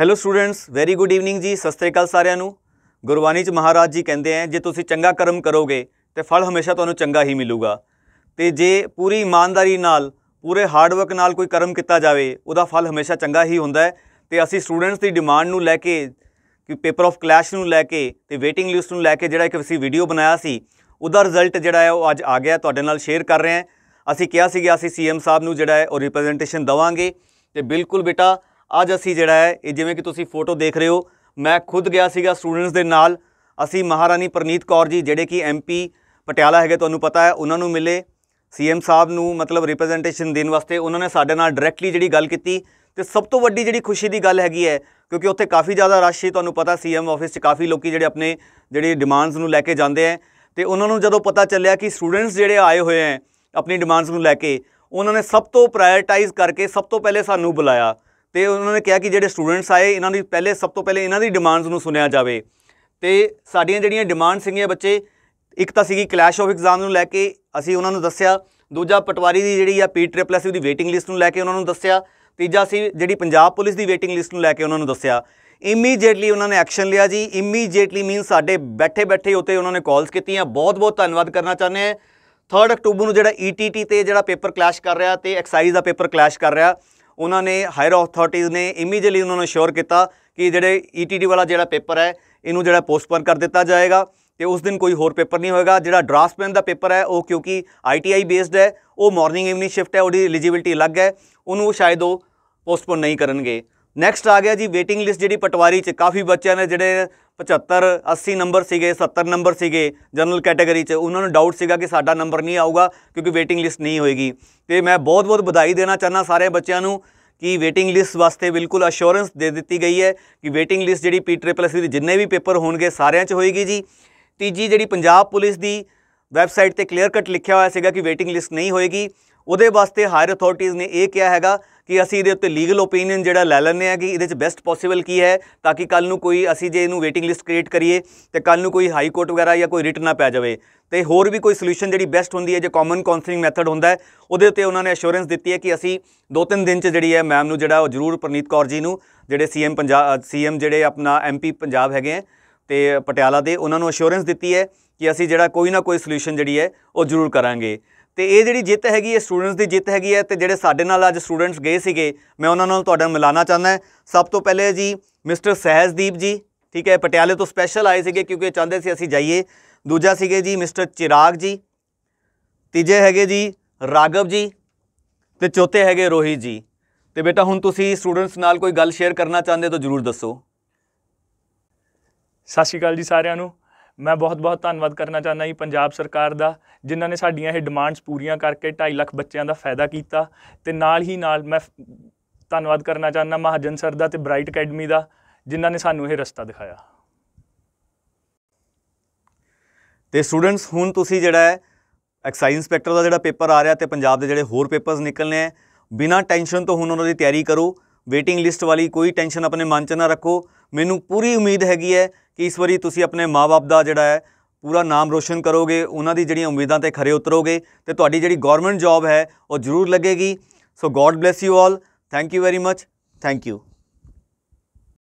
hello students very good evening ਜੀ ਸਤਿ ਸ੍ਰੀ ਅਕਾਲ ਸਾਰਿਆਂ ਨੂੰ ਗੁਰਬਾਣੀ ਚ ਮਹਾਰਾਜ ਜੀ ਕਹਿੰਦੇ ਆ ਜੇ ਤੁਸੀਂ ਚੰਗਾ ਕਰਮ ਕਰੋਗੇ ਤੇ ਫਲ ਹਮੇਸ਼ਾ ਤੁਹਾਨੂੰ ਚੰਗਾ ਹੀ ਮਿਲੂਗਾ ਤੇ ਜੇ ਪੂਰੀ ਇਮਾਨਦਾਰੀ ਨਾਲ ਪੂਰੇ ਹਾਰਡਵਰਕ ਨਾਲ ਕੋਈ ਕਰਮ ਕੀਤਾ ਜਾਵੇ ਉਹਦਾ ਫਲ ਹਮੇਸ਼ਾ ਚੰਗਾ ਹੀ ਹੁੰਦਾ ਹੈ ਤੇ ਅਸੀਂ ਸਟੂਡੈਂਟਸ ਦੀ ਡਿਮਾਂਡ ਨੂੰ ਲੈ ਕੇ ਕਿ ਪੇਪਰ ਆਫ ਕਲੈਸ਼ ਨੂੰ ਲੈ ਕੇ ਤੇ ਵੇਟਿੰਗ ਲਿਸਟ ਨੂੰ ਲੈ ਕੇ ਜਿਹੜਾ ਇੱਕ ਅਸੀਂ ਵੀਡੀਓ ਬਣਾਇਆ ਸੀ ਉਹਦਾ ਰਿਜ਼ਲਟ ਜਿਹੜਾ ਹੈ ਉਹ ਅੱਜ ਆ ਗਿਆ ਤੁਹਾਡੇ ਨਾਲ ਸ਼ੇਅਰ ਕਰ ਰਹੇ ਹਾਂ ਅਸੀਂ ਕਿਹਾ ਸੀਗਾ ਅਸੀਂ ਸੀਐਮ ਸਾਹਿਬ ਨੂੰ ਜਿਹੜਾ ਹੈ ਉਹ ਰਿਪਰੈਜ਼ੈਂਟੇਸ਼ਨ ਦਵਾਂਗੇ ਤੇ ਬਿਲਕੁਲ ਬੇਟਾ ਅੱਜ ਅਸੀਂ ਜਿਹੜਾ ਹੈ ਇਹ ਜਿਵੇਂ ਕਿ ਤੁਸੀਂ ਫੋਟੋ ਦੇਖ ਰਹੇ ਹੋ ਮੈਂ ਖੁਦ ਗਿਆ ਸੀਗਾ ਸਟੂਡੈਂਟਸ ਦੇ ਨਾਲ ਅਸੀਂ ਮਹਾਰਾਣੀ ਪ੍ਰਨੀਤ ਕੌਰ ਜੀ ਜਿਹੜੇ ਕਿ ਐਮਪੀ ਪਟਿਆਲਾ ਹੈਗੇ ਤੁਹਾਨੂੰ ਪਤਾ ਹੈ ਉਹਨਾਂ ਨੂੰ ਮਿਲੇ ਸੀਐਮ ਸਾਹਿਬ ਨੂੰ ਮਤਲਬ ਰਿਪਰੈਜ਼ੈਂਟੇਸ਼ਨ ਦੇਣ ਵਾਸਤੇ ਉਹਨਾਂ ਨੇ ਸਾਡੇ ਨਾਲ ਡਾਇਰੈਕਟਲੀ ਜਿਹੜੀ ਗੱਲ ਕੀਤੀ ਤੇ ਸਭ ਤੋਂ ਵੱਡੀ ਜਿਹੜੀ ਖੁਸ਼ੀ ਦੀ ਗੱਲ ਹੈਗੀ ਹੈ ਕਿਉਂਕਿ ਉੱਥੇ ਕਾਫੀ ਜ਼ਿਆਦਾ ਰਸ਼ ਸੀ ਤੁਹਾਨੂੰ ਪਤਾ ਸੀਐਮ ਆਫਿਸ 'ਚ ਕਾਫੀ ਲੋਕੀ ਜਿਹੜੇ ਆਪਣੇ ਜਿਹੜੇ ਡਿਮਾਂਡਸ ਨੂੰ ਲੈ ਕੇ ਜਾਂਦੇ ਆ ਤੇ ਉਹਨਾਂ ਨੂੰ ਜਦੋਂ ਪਤਾ ਚੱਲਿਆ ਕਿ ਸਟੂਡੈਂਟਸ ਜਿਹੜੇ ਆਏ ਹੋਏ ਆ ਆਪਣੀ ਡਿਮਾਂਡਸ ਨੂੰ ਲੈ ਕੇ ਉਹਨਾਂ ਨੇ ਸਭ ਤੋਂ ਪ੍ਰਾਇੋਰਟਾਈਜ਼ ਕਰਕੇ ਸਭ ਤੋਂ ਪਹਿਲੇ ਸਾਨੂੰ ਬੁਲਾਇਆ ਤੇ ਉਹਨਾਂ ਨੇ ਕਿਹਾ ਕਿ ਜਿਹੜੇ ਸਟੂਡੈਂਟਸ ਆਏ ਇਹਨਾਂ ਦੀ ਪਹਿਲੇ ਸਭ ਤੋਂ ਪਹਿਲੇ ਇਹਨਾਂ ਦੀ ਡਿਮਾਂਡਸ ਨੂੰ ਸੁਣਿਆ ਜਾਵੇ ਤੇ ਸਾਡੀਆਂ ਜਿਹੜੀਆਂ ਡਿਮਾਂਡ ਸੀਗੀਆਂ ਬੱਚੇ ਇੱਕ ਤਾਂ ਸੀਗੀ ਕਲੈਸ਼ ਆਫ ਐਗਜ਼ਾਮ ਨੂੰ ਲੈ ਕੇ ਅਸੀਂ ਉਹਨਾਂ ਨੂੰ ਦੱਸਿਆ ਦੂਜਾ ਪਟਵਾਰੀ ਦੀ ਜਿਹੜੀ ਆ ਪੀ ਟ੍ਰਿਪਲ ਐਸ ਦੀ ਵੇਟਿੰਗ ਲਿਸਟ ਨੂੰ ਲੈ ਕੇ ਉਹਨਾਂ ਨੂੰ ਦੱਸਿਆ ਤੀਜਾ ਅਸੀਂ ਜਿਹੜੀ ਪੰਜਾਬ ਪੁਲਿਸ ਦੀ ਵੇਟਿੰਗ ਲਿਸਟ ਨੂੰ ਲੈ ਕੇ ਉਹਨਾਂ ਨੂੰ ਦੱਸਿਆ ਇਮੀਡੀਏਟਲੀ ਉਹਨਾਂ ਨੇ ਐਕਸ਼ਨ ਲਿਆ ਜੀ ਇਮੀਡੀਏਟਲੀ ਮੀਨ ਸਾਡੇ ਬੈਠੇ ਬੈਠੇ ਉਤੇ ਉਹਨਾਂ ਨੇ ਕਾਲਸ ਕੀਤੀਆਂ ਬਹੁਤ ਬਹੁਤ ਧੰਨਵਾਦ ਕਰਨਾ ਚਾਹੁੰਦੇ ਆ 3 ਅਕਤੂਬਰ ਨੂੰ ਜਿਹੜਾ ETT ਤੇ ਜਿਹੜਾ ਪੇਪਰ ਕਲੈਸ਼ ਕਰ ਰਿਹਾ ਤੇ ਐਕਸਾਈਜ਼ ਦਾ ਪੇਪਰ ਕਲੈਸ਼ ਕਰ ਰਿਹਾ ਉਹਨਾਂ ਨੇ ਹਾਇਰ ਅਥਾਰਟੀਜ਼ ਨੇ ਇਮੀਡੀਏਟਲੀ ਉਹਨਾਂ ਨੂੰ ਸ਼ੋਰ ਕੀਤਾ ਕਿ ਜਿਹੜੇ ਈਟੀਡੀ e ਵਾਲਾ ਜਿਹੜਾ ਪੇਪਰ ਹੈ ਇਹਨੂੰ ਜਿਹੜਾ ਪੋਸਟਪੋਨ ਕਰ ਦਿੱਤਾ ਜਾਏਗਾ ਤੇ ਉਸ ਦਿਨ ਕੋਈ ਹੋਰ ਪੇਪਰ ਨਹੀਂ ਹੋਏਗਾ ਜਿਹੜਾ ਡਰਾਫਟਮੈਨ ਦਾ ਪੇਪਰ ਹੈ ਉਹ ਕਿਉਂਕਿ ਆਈਟੀਆਈ ਬੇਸਡ ਹੈ ਉਹ ਮਾਰਨਿੰਗ ਇਵਨਿੰਗ ਸ਼ਿਫਟ ਹੈ ਉਹਦੀ ਐਲੀਜੀਬਿਲਟੀ ਅਲੱਗ ਹੈ ਉਹਨੂੰ ਸ਼ਾਇਦ ਉਹ ਪੋਸਟਪੋਨ ਨਹੀਂ ਕਰਨਗੇ ਨੈਕਸਟ ਆ ਗਿਆ ਜੀ ਵੇਟਿੰਗ ਲਿਸਟ ਜਿਹੜੀ ਪਟਵਾਰੀ 'ਚ ਕਾਫੀ ਬੱਚਿਆਂ ਨੇ ਜਿਹੜੇ 75 80 ਨੰਬਰ ਸੀਗੇ 70 ਨੰਬਰ ਸੀਗੇ ਜਨਰਲ ਕੈਟਾਗਰੀ 'ਚ ਉਹਨਾਂ ਨੂੰ ਡਾਊਟ ਸੀਗਾ ਕਿ ਸਾਡਾ ਨੰਬਰ ਨਹੀਂ ਆਊਗਾ ਕਿਉਂਕਿ ਵੇਟਿੰਗ ਲਿਸਟ ਨਹੀਂ ਹੋਏਗੀ ਤੇ ਮੈਂ ਬਹੁਤ-ਬਹੁਤ ਵਧਾਈ ਦੇਣਾ ਚਾਹਨਾ ਸਾਰੇ ਬੱਚਿਆਂ ਨੂੰ ਕਿ ਵੇਟਿੰਗ ਲਿਸਟ ਵਾਸਤੇ ਬਿਲਕੁਲ ਅਸ਼ੋਰੈਂਸ ਦੇ ਦਿੱਤੀ ਗਈ ਹੈ ਕਿ ਵੇਟਿੰਗ ਲਿਸਟ ਜਿਹੜੀ ਪੀ ਟ੍ਰਿਪਲ ਐਸ ਦੀ ਜਿੰਨੇ ਵੀ ਪੇਪਰ ਹੋਣਗੇ ਸਾਰਿਆਂ 'ਚ ਹੋਏਗੀ ਜੀ ਤੀਜੀ ਜਿਹੜੀ ਪੰਜਾਬ ਪੁਲਿਸ ਦੀ ਵੈਬਸਾਈਟ ਤੇ ਕਲੀਅਰ ਕੱਟ ਲਿਖਿਆ ਹੋਇਆ ਸੀਗਾ ਕਿ ਵੇਟਿੰਗ ਲਿਸਟ ਨਹੀਂ ਹੋਏਗੀ ਉਹਦੇ ਵਾਸਤੇ ਹਾਇਰ ਅਥਾਰਟੀਆਂ ਨੇ ਇਹ ਕਿਹਾ ਹੈਗਾ ਕਿ ਅਸੀਂ ਇਹਦੇ ਉੱਤੇ ਲੀਗਲ ਓਪੀਨੀਅਨ ਜਿਹੜਾ ਲੈ ਲੈਂਦੇ ਆ ਕਿ ਇਹਦੇ ਚ ਬੈਸਟ ਪੋਸੀਬਲ ਕੀ ਹੈ ਤਾਂ ਕਿ ਕੱਲ ਨੂੰ ਕੋਈ ਅਸੀਂ ਜੇ ਇਹਨੂੰ ਵੇਟਿੰਗ ਲਿਸਟ ਕ੍ਰੀਏਟ ਕਰੀਏ ਤੇ ਕੱਲ ਨੂੰ ਕੋਈ ਹਾਈ ਕੋਰਟ ਵਗੈਰਾ ਜਾਂ ਕੋਈ ਰਿਟ ਨਾ ਪੈ ਜਾਵੇ ਤੇ ਹੋਰ ਵੀ ਕੋਈ ਸੋਲੂਸ਼ਨ ਜਿਹੜੀ ਬੈਸਟ ਹੁੰਦੀ ਹੈ ਜੇ ਕਾਮਨ ਕਾਉਂਸਲਿੰਗ ਮੈਥਡ ਹੁੰਦਾ ਹੈ ਉਹਦੇ ਉੱਤੇ ਉਹਨਾਂ ਨੇ ਅਸ਼ੋਰੈਂਸ ਦਿੱਤੀ ਹੈ ਕਿ ਅਸੀਂ ਦੋ ਤਿੰਨ ਦਿਨ ਚ ਜਿਹੜੀ ਹੈ ਮੈਮ ਨੂੰ ਜਿਹੜਾ ਉਹ ਜ਼ਰੂਰ ਪ੍ਰਨੀਤ ਕੌਰ ਜੀ ਨੂੰ ਜਿਹੜੇ ਸੀਐਮ ਪੰਜਾਬ ਸੀਐਮ ਜਿਹੜੇ ਆਪਣਾ ਐਮਪੀ ਪੰਜਾਬ ਹੈਗੇ ਆ ਤੇ ਪਟਿਆਲਾ ਦੇ ਉਹਨਾਂ ਨੂੰ ਅਸ਼ੋਰੈਂਸ ਦਿੱਤੀ ਹੈ ਕਿ ਅਸੀਂ ਜਿਹੜਾ ਕੋਈ ਨਾ ਕੋਈ ਸੋਲੂਸ਼ਨ ਜਿਹੜੀ ਹੈ ਉਹ ਜ਼ਰੂਰ ਕਰਾਂਗੇ ਤੇ ਇਹ ਜਿਹੜੀ ਜਿੱਤ ਹੈਗੀ ਹੈ ਸਟੂਡੈਂਟਸ ਦੀ ਜਿੱਤ ਹੈਗੀ ਹੈ ਤੇ ਜਿਹੜੇ ਸਾਡੇ ਨਾਲ ਅੱਜ ਸਟੂਡੈਂਟਸ ਗਏ ਸੀਗੇ ਮੈਂ ਉਹਨਾਂ ਨਾਲ ਤੁਹਾਡਾ ਮਿਲਾਣਾ ਚਾਹੁੰਦਾ ਸਭ ਤੋਂ ਪਹਿਲੇ ਜੀ ਮਿਸਟਰ ਸਹਿਜਦੀਪ ਜੀ ਠੀਕ ਹੈ ਪਟਿਆਲੇ ਤੋਂ ਸਪੈਸ਼ਲ ਆਏ ਸੀਗੇ ਕਿਉਂਕਿ ਚਾਹੁੰਦੇ ਸੀ ਅਸੀਂ ਜਾਈਏ ਦੂਜਾ ਸੀਗੇ ਜੀ ਮਿਸਟਰ ਚਿਰਾਗ ਜੀ ਤੀਜੇ ਹੈਗੇ ਜੀ ਰਾਗਵ ਜੀ ਤੇ ਚੌਥੇ ਹੈਗੇ ਰੋਹੀ ਜੀ ਤੇ ਬੇਟਾ ਹੁਣ ਤੁਸੀਂ ਸਟੂਡੈਂਟਸ ਨਾਲ ਕੋਈ ਗੱਲ ਸ਼ੇਅਰ ਕਰਨਾ ਚਾਹੁੰਦੇ ਤਾਂ ਜਰੂਰ ਦੱਸੋ ਸਤਿ ਸ਼੍ਰੀ ਅਕਾਲ ਜੀ ਸਾਰਿਆਂ ਨੂੰ ਮੈਂ ਬਹੁਤ-ਬਹੁਤ ਧੰਨਵਾਦ ਕਰਨਾ ਚਾਹੁੰਦਾ ਜੀ ਪੰਜਾਬ ਸਰਕਾਰ ਦਾ ਜਿਨ੍ਹਾਂ ਨੇ ਸਾਡੀਆਂ ਇਹ ਡਿਮਾਂਡਸ ਪੂਰੀਆਂ ਕਰਕੇ 2.5 ਲੱਖ ਬੱਚਿਆਂ ਦਾ ਫਾਇਦਾ ਕੀਤਾ ਤੇ ਨਾਲ ਹੀ ਨਾਲ ਮੈਂ ਧੰਨਵਾਦ ਕਰਨਾ ਚਾਹੁੰਦਾ ਮਹਾਜਨ ਸਰ ਦਾ ਤੇ ਬ੍ਰਾਈਟ ਅਕੈਡਮੀ ਦਾ ਜਿਨ੍ਹਾਂ ਨੇ ਸਾਨੂੰ ਇਹ ਰਸਤਾ ਦਿਖਾਇਆ ਤੇ ਸਟੂਡੈਂਟਸ ਹੁਣ ਤੁਸੀਂ ਜਿਹੜਾ ਹੈ ਐਕਸਾਈਜ਼ ਇੰਸਪੈਕਟਰ ਦਾ ਜਿਹੜਾ ਪੇਪਰ ਆ ਰਿਹਾ ਤੇ ਪੰਜਾਬ ਦੇ ਜਿਹੜੇ ਹੋਰ ਪੇਪਰਸ ਨਿਕਲਨੇ ਆ ਬਿਨਾ ਟੈਨਸ਼ਨ ਤੋਂ ਹੁਣ ਉਹਨਾਂ ਦੀ ਤਿਆਰੀ ਕਰੋ ਵੇਟਿੰਗ ਲਿਸਟ ਵਾਲੀ ਕੋਈ ਟੈਨਸ਼ਨ ਆਪਣੇ ਮਨ 'ਚ ਨਾ ਰੱਖੋ ਮੈਨੂੰ ਪੂਰੀ ਉਮੀਦ ਹੈਗੀ ਹੈ ਕਿ ਇਸ ਵਾਰੀ ਤੁਸੀਂ ਆਪਣੇ ਮਾਪੇ ਦਾ ਜਿਹੜਾ ਹੈ ਪੂਰਾ ਨਾਮ ਰੋਸ਼ਨ ਕਰੋਗੇ ਉਹਨਾਂ ਦੀ ਜਿਹੜੀਆਂ ਉਮੀਦਾਂ ਤੇ ਖਰੇ ਉਤਰੋਗੇ ਤੇ ਤੁਹਾਡੀ ਜਿਹੜੀ ਗਵਰਨਮੈਂਟ ਜੌਬ ਹੈ ਉਹ ਜ਼ਰੂਰ ਲੱਗੇਗੀ so God bless you all thank you very much thank you